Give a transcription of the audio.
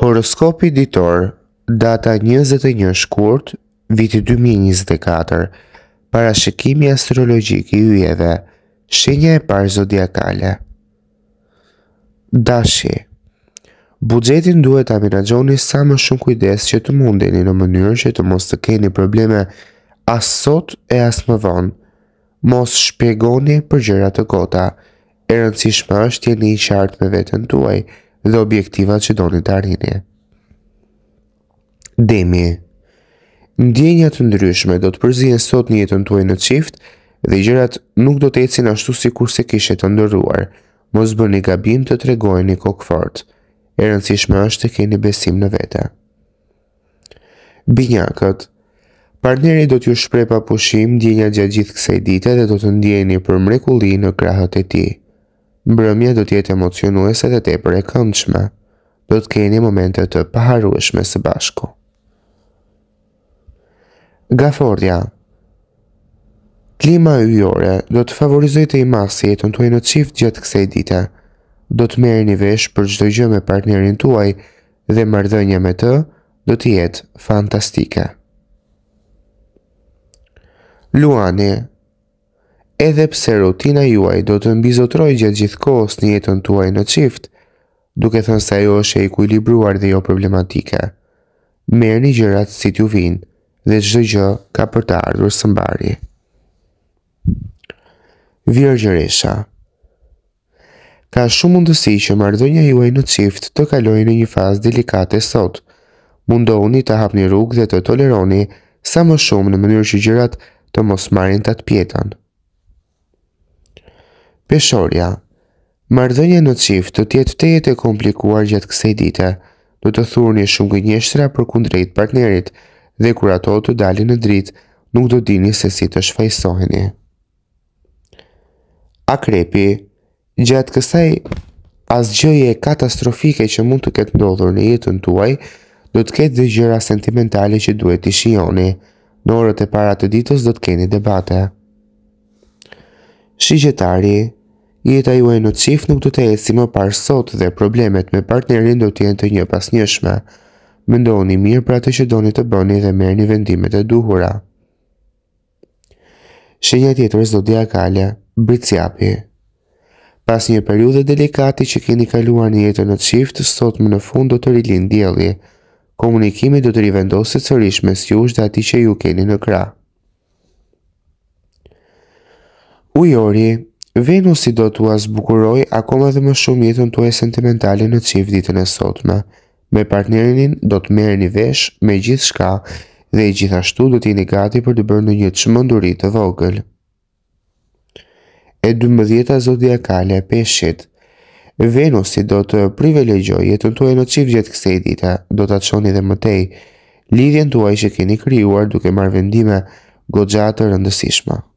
Horoskopi ditor, data 21 shkurt, viti 2024, parashikimi astrologjik i yjeve, shenja e parë zodiakale. Dashi Buxhetin duhet ta menaxhoni sa më shumë kujdes që të mundeni në mënyrë që të mos të keni probleme as sot e as më vonë. Mos shpjegoni për gjëra të kota. E rëndësishme është tjeni i qartë me veten tuaj dhe objektivat që doni të arrini. Demi Ndjenja të ndryshme do të përzihen sot një jetën tuaj në çift dhe gjërat nuk do të ecin ashtu kur se kishe të ndërruar. Mos bëni gabim të tregojeni fort, E rëndësishme është të keni besim në vete. Binjakët Partneri do t'ju shpreh pa pushim ndjenja gjatë gjithë kësaj dite dhe do të ndjeni për mrekulli në krahët e tij mbrëmja do të jetë emocionuese dhe tepër e këndshme. Do të keni momente të paharrueshme së bashku. Gafordja Klima ujore do të favorizoj të i masi e të në tuaj në qift gjatë kse dita. Do të merë një vesh për gjithë gjë me partnerin tuaj dhe mërdhënje me të do të jetë fantastike. Luani edhe pse rutina juaj do të mbizotroj gjatë gjithë kohës një jetën tuaj në qift, duke thënë se ajo është e ekuilibruar dhe jo problematike. Merë një gjërat si t'ju vinë dhe gjithë gjë ka për të ardhur së mbari. Ka shumë mundësi që mardhënja juaj në qift të kaloj në një fazë delikate sot. Mundohuni të hapni rrugë dhe të toleroni sa më shumë në mënyrë që gjërat të mos marrin të atë pjetën. Peshorja, mardhënje në qift të tjetë të jetë e komplikuar gjatë kësej dite, do të thurë një shumë gënjeshtra për kundrejt partnerit dhe kur ato të dalin në dritë, nuk do dini se si të shfajsoheni. Akrepi, gjatë kësaj asgjëje katastrofike që mund të ketë ndodhur në jetën tuaj, do të ketë dhe gjëra sentimentale që duhet të shioni, në orët e para të ditës do të keni debate. Shigjetari, Jeta ju e në qifë nuk të të e si më parë sot dhe problemet me partnerin do t'jen të një pas njëshme. Mendojnë mirë pra të që do një të bëni dhe merë një vendimet e duhura. Shënja tjetër zodia kalle, bricjapi. Pas një periude delikati që keni kaluar një jetën në qift, sot më në fund do të rilin djeli. Komunikimi do të rivendosë të cërish me s'jush dhe ati që ju keni në kra. Ujori, Venusi do t'u azbukuroj akoma dhe më shumë jetën t'u e sentimentale në qivë ditën e sotme. Me partnerinin do të merë një vesh me gjithë shka dhe i gjithashtu do t'i një gati për të bërë në një të shmëndurit të vogël. E 12-a zodiakale e peshit Venusi do të privilegjoj jetën tuaj e në qivë gjatë kësaj dita, do t'a qoni dhe mëtej, lidhjen tuaj që keni kryuar duke marrë vendime godxatë rëndësishma. rëndësishma.